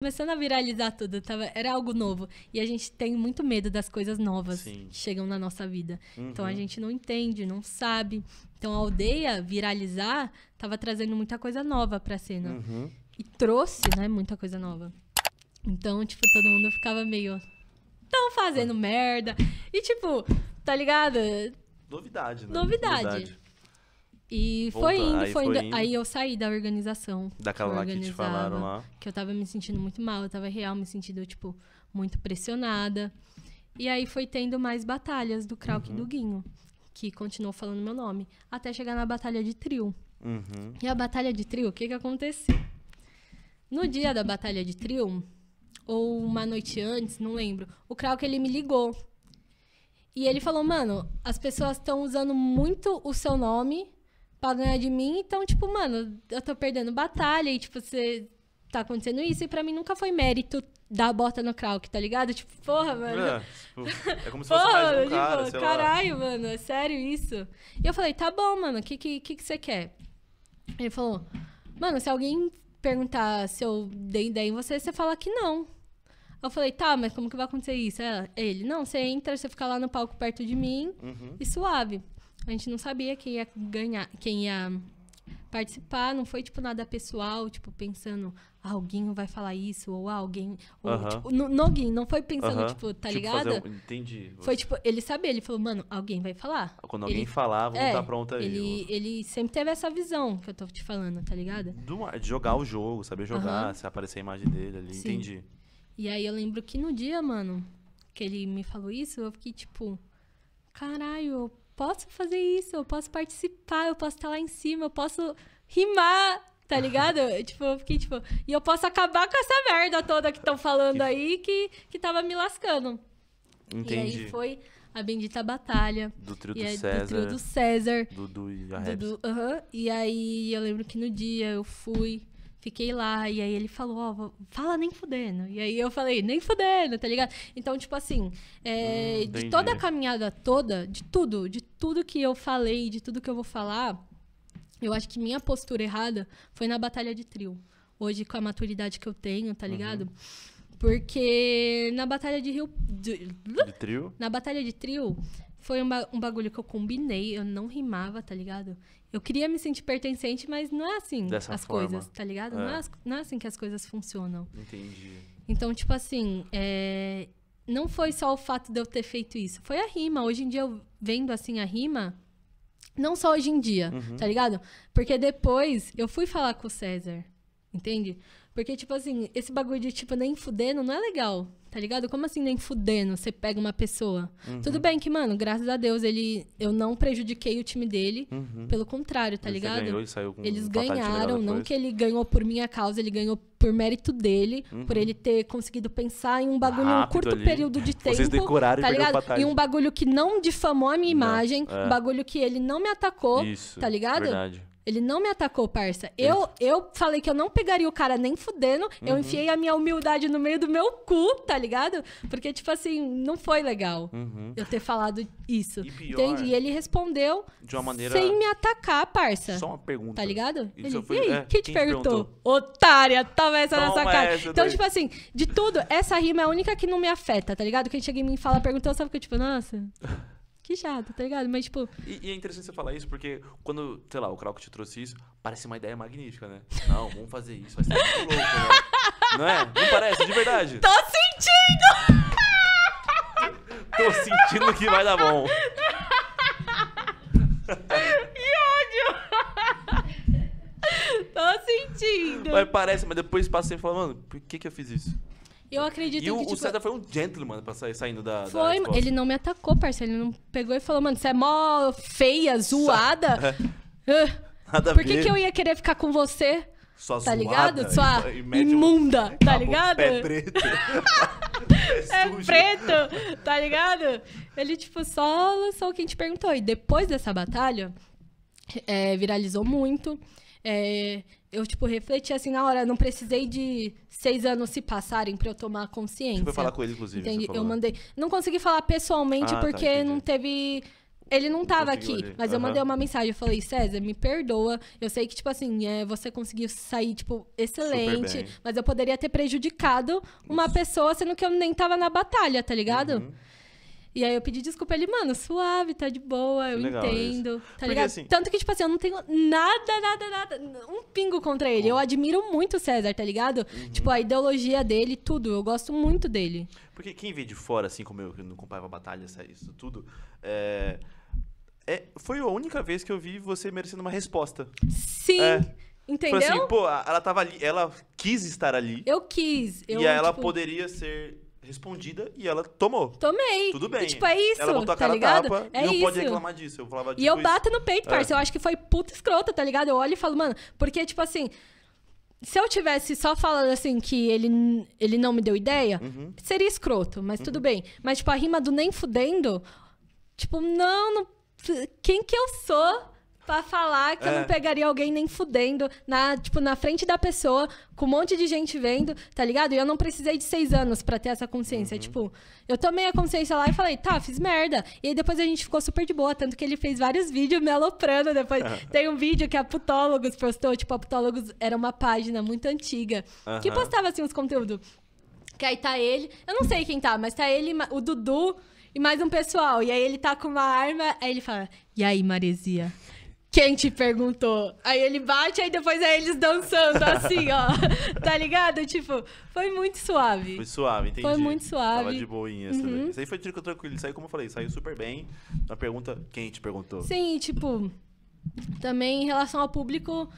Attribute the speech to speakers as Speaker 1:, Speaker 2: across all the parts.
Speaker 1: começando a viralizar tudo, tava, era algo novo. E a gente tem muito medo das coisas novas Sim. que chegam na nossa vida. Uhum. Então a uhum. gente não entende, não sabe. Então a aldeia viralizar tava trazendo muita coisa nova pra cena. Uhum. E trouxe, né, muita coisa nova. Então, tipo, todo mundo ficava meio. Tão fazendo merda. E tipo, tá ligado? Novidade, né? Novidade. Novidade. E Volta, foi indo, aí foi, indo. indo. Aí eu saí da organização. Daquela que lá que te falaram lá. Que eu tava me sentindo muito mal, eu tava real me sentindo, tipo, muito pressionada. E aí foi tendo mais batalhas do Krauk uhum. e do uhum. Guinho, que continuou falando meu nome, até chegar na batalha de trio. Uhum. E a batalha de trio, o que que aconteceu? No dia da batalha de trio, ou uma noite antes, não lembro, o Krauk ele me ligou. E ele falou, mano, as pessoas estão usando muito o seu nome pra ganhar de mim. Então, tipo, mano, eu tô perdendo batalha e, tipo, você tá acontecendo isso. E pra mim nunca foi mérito dar a bota no Krauk, tá ligado? Tipo, porra, mano. É, tipo, é como se fosse porra, mais um cara, tipo, caralho, lá. mano, é sério isso? E eu falei, tá bom, mano, o que, que, que, que você quer? Ele falou, mano, se alguém perguntar se eu dei ideia em você, você fala que não. Eu falei, tá, mas como que vai acontecer isso? Ela, ele, não, você entra, você fica lá no palco perto de mim uhum. e suave. A gente não sabia quem ia ganhar, quem ia participar, não foi tipo nada pessoal, tipo pensando, ah, alguém vai falar isso ou ah, alguém, ou, uh -huh. tipo, no, alguém, não foi pensando uh -huh. tipo, tá tipo, ligado? Um... Entendi. Foi tipo, ele sabia, ele falou, mano, alguém vai falar. Ah, quando alguém ele... falar, vamos é, tá pronta aí. Ele, eu... ele sempre teve essa visão que eu tô te falando, tá ligado? Do, de jogar o jogo, saber jogar, uh -huh. se aparecer a imagem dele ali, Sim. entendi. E aí eu lembro que no dia, mano, que ele me falou isso, eu fiquei tipo, caralho, posso fazer isso, eu posso participar, eu posso estar lá em cima, eu posso rimar, tá ligado? tipo, eu fiquei tipo, e eu posso acabar com essa merda toda que estão falando aí que, que tava me lascando. Entendi. E aí foi a bendita batalha. Do trio do, aí, César, do, trio do César. Dudu e a Dudu, uh -huh. E aí eu lembro que no dia eu fui, Fiquei lá, e aí ele falou, ó, oh, fala nem fudendo. E aí eu falei, nem fudendo, tá ligado? Então, tipo assim, é, hum, de toda a caminhada toda, de tudo, de tudo que eu falei, de tudo que eu vou falar, eu acho que minha postura errada foi na batalha de trio. Hoje, com a maturidade que eu tenho, tá uhum. ligado? Uhum. Porque na batalha de Rio. De, de, trio? Na batalha de trio, foi um, ba um bagulho que eu combinei, eu não rimava, tá ligado? Eu queria me sentir pertencente, mas não é assim Dessa as forma. coisas, tá ligado? É. Não, é as, não, é assim que as coisas funcionam. Entendi. Então, tipo assim, é, não foi só o fato de eu ter feito isso. Foi a rima. Hoje em dia, eu vendo assim a rima, não só hoje em dia, uhum. tá ligado? Porque depois eu fui falar com o César, entende? Porque, tipo assim, esse bagulho de, tipo, nem fudendo não é legal, tá ligado? Como assim nem fudendo você pega uma pessoa? Uhum. Tudo bem que, mano, graças a Deus, ele eu não prejudiquei o time dele. Uhum. Pelo contrário, tá ele ligado? Ganhou e saiu com Eles um ganharam, não que ele ganhou por minha causa, ele ganhou por mérito dele, uhum. por ele ter conseguido pensar em um bagulho em um curto ali. período de tempo. Vocês decoraram tá e ligado? e um bagulho que não difamou a minha imagem, é. um bagulho que ele não me atacou, Isso, tá ligado? É verdade. Ele não me atacou, parça. Eu, eu falei que eu não pegaria o cara nem fudendo. Uhum. Eu enfiei a minha humildade no meio do meu cu, tá ligado? Porque, tipo assim, não foi legal uhum. eu ter falado isso. E pior, entende? E ele respondeu de uma maneira... sem me atacar, parça. Só uma pergunta. Tá ligado? Ele, foi... E aí, é, quem te quem perguntou? perguntou? Otária, toma essa toma sua cara. Essa então, daí. tipo assim, de tudo, essa rima é a única que não me afeta, tá ligado? Quem chega em mim e fala, perguntou, eu que fico tipo, nossa que chato, tá ligado? Mas, tipo. E, e, é interessante você falar isso, porque quando, sei lá, o Krauk te trouxe isso, parece uma ideia magnífica, né? Não, vamos fazer isso, vai ser muito louco, né? Não é? Não parece, de verdade. Tô sentindo! Tô sentindo que vai dar bom. que ódio! Tô sentindo! Mas parece, mas depois passa e fala, mano, por que que eu fiz isso? Eu acredito e que. E o, tipo, César foi um gentleman pra sair, saindo da. Foi, da ele não me atacou, parceiro. Ele não pegou e falou, mano, você é mó feia, zoada. É. Nada Por que, que eu ia querer ficar com você? Sua tá ligado? Sua imunda, um... tá ligado? Pé preto. é, preto, tá ligado? Ele, tipo, só lançou o que a gente perguntou. E depois dessa batalha, é, viralizou muito. É, eu, tipo, refleti assim na hora. Não precisei de seis anos se passarem pra eu tomar consciência. Você foi falar com ele, inclusive. Entendi. Eu mandei. Não consegui falar pessoalmente ah, tá, porque tá, não teve. Ele não tava aqui, ali. mas uhum. eu mandei uma mensagem. Eu falei, César, me perdoa. Eu sei que, tipo assim, é, você conseguiu sair, tipo, excelente, mas eu poderia ter prejudicado uma Isso. pessoa, sendo que eu nem tava na batalha, tá ligado? Uhum. E aí eu pedi desculpa ele, mano, suave, tá de boa, eu Legal entendo. Isso. Tá Porque ligado? Assim... Tanto que, tipo assim, eu não tenho nada, nada, nada, um pingo contra ele. Eu admiro muito o César, tá ligado? Uhum. Tipo, a ideologia dele, tudo. Eu gosto muito dele. Porque quem vê de fora, assim como eu, que não acompanhava batalha, isso tudo, é... é... Foi a única vez que eu vi você merecendo uma resposta. Sim. É... Assim, entendeu? assim, pô, ela tava ali, ela quis estar ali. Eu quis. Eu, e ela tipo... poderia ser respondida e ela tomou. Tomei. Tudo bem. E, tipo, é isso. Ela botou a tá cara tá ligado? tapa é e não pode reclamar disso. Eu falava E eu tipo, isso. bato no peito, é. Eu acho que foi puta escrota, tá ligado? Eu olho e falo, mano, porque, tipo assim. Se eu tivesse só falando assim que ele, ele não me deu ideia, uhum. seria escroto, mas uhum. tudo bem. Mas, tipo, a rima do nem fudendo, tipo, não, não. Quem que eu sou? pra falar que é. eu não é. pegaria alguém nem fudendo, na, tipo, na frente da pessoa, com um monte de gente vendo, tá ligado? E eu não precisei de seis anos para ter essa consciência. Uhum. Tipo, eu tomei a consciência lá e falei, tá, fiz merda. E aí depois a gente ficou super de boa, tanto que ele fez vários vídeos me aloprando depois. Tem um vídeo que a Putólogos postou, tipo, a Putólogos era uma página muito antiga, uhum. que postava, assim, os conteúdos. Que aí tá ele, eu não sei quem tá, mas tá ele, o Dudu e mais um pessoal. E aí ele tá com uma arma, aí ele fala, e aí, Maresia? Quem te perguntou? Aí ele bate, aí depois é eles dançando assim, ó. tá ligado? Tipo, foi muito suave. Foi suave, entendi. Foi muito suave. Tava de boinha assim, né? uhum. também. Isso aí foi tiro tranquilo. Isso aí, como eu falei, saiu super bem. Na pergunta, quem te perguntou? Sim, tipo, também em relação ao público,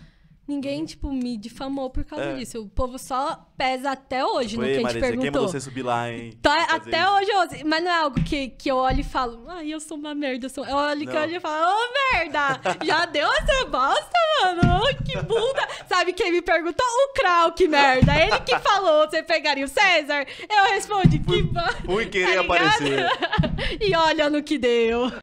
Speaker 1: Ninguém, uhum. tipo, me difamou por causa é. disso. O povo só pesa até hoje tipo, no que a gente perguntou. quem você subir lá, hein? Então, até isso. hoje, mas não é algo que, que eu olho e falo, ai, eu sou uma merda. Eu, sou... eu olho não. que e falo, ô, oh, merda! já deu essa bosta, mano? que bunda! Sabe quem me perguntou? O Krau, que merda! Ele que falou, você pegaria o César? Eu respondi, que bosta! Fui tá querer tá aparecer. e olha no que deu.